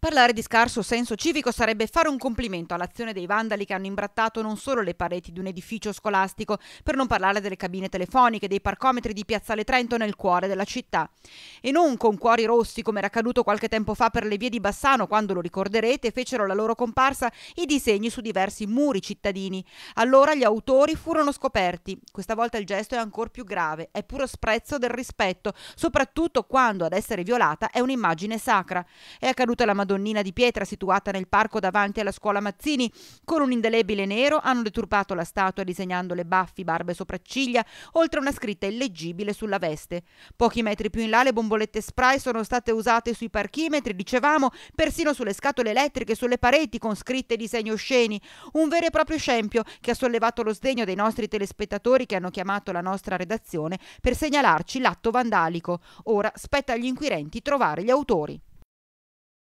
Parlare di scarso senso civico sarebbe fare un complimento all'azione dei vandali che hanno imbrattato non solo le pareti di un edificio scolastico, per non parlare delle cabine telefoniche, dei parcometri di Piazzale Trento nel cuore della città. E non con cuori rossi come era accaduto qualche tempo fa per le vie di Bassano, quando lo ricorderete, fecero la loro comparsa i disegni su diversi muri cittadini. Allora gli autori furono scoperti. Questa volta il gesto è ancora più grave, è puro sprezzo del rispetto, soprattutto quando ad essere violata è un'immagine sacra. È accaduta la Madonna Madonnina di pietra situata nel parco davanti alla scuola Mazzini, con un indelebile nero hanno deturpato la statua disegnando le baffi, barbe e sopracciglia, oltre a una scritta illeggibile sulla veste. Pochi metri più in là le bombolette spray sono state usate sui parchimetri, dicevamo, persino sulle scatole elettriche, sulle pareti con scritte e disegni osceni. Un vero e proprio scempio che ha sollevato lo sdegno dei nostri telespettatori che hanno chiamato la nostra redazione per segnalarci l'atto vandalico. Ora spetta agli inquirenti trovare gli autori.